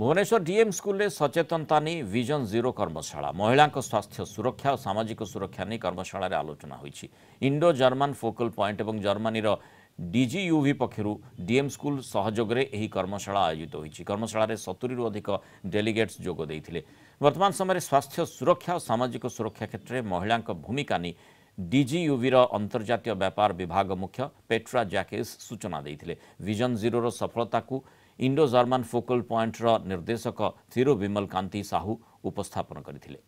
Bhubaneswar DM স্কুলে সচেতনতা নিয়ে ভিজন জিরো কর্মশালা মহিলা স্বাস্থ্য সুরক্ষা ও সামাজিক সুরক্ষা নিয়ে কর্মশালার আলোচনা হয়েছে ইন্ডো জর্মান ফোকাল পয়েন্ট এবং জর্মানির ডিজিইউভি পক্ষর ডিএম স্কুল সহযোগে এই কর্মশালা আয়োজিত হয়েছে কর্মশালার সতুরি অধিক ডেলিগেটস যোগ দিয়ে বর্তমান সময়ের স্বাস্থ্য সুরক্ষা ও সামাজিক সুরক্ষা ক্ষেত্রে মহিলা ভূমিকা নিয়ে ଡିଜିୟୁବିର ଅନ୍ତର୍ଜାତୀୟ ବ୍ୟାପାର ବିଭାଗ ମୁଖ୍ୟ ପେଟ୍ରା ଜ୍ୟାକେସ୍ ସୂଚନା ଦେଇଥିଲେ ଭିଜନ୍ ଜିରୋର ସଫଳତାକୁ ଇଣ୍ଡୋ ଜର୍ମାନ ଫୋକଲ୍ ପଏଣ୍ଟର ନିର୍ଦ୍ଦେଶକ ଥିରୁ ବିମଲ କାନ୍ତି ସାହୁ ଉପସ୍ଥାପନ କରିଥିଲେ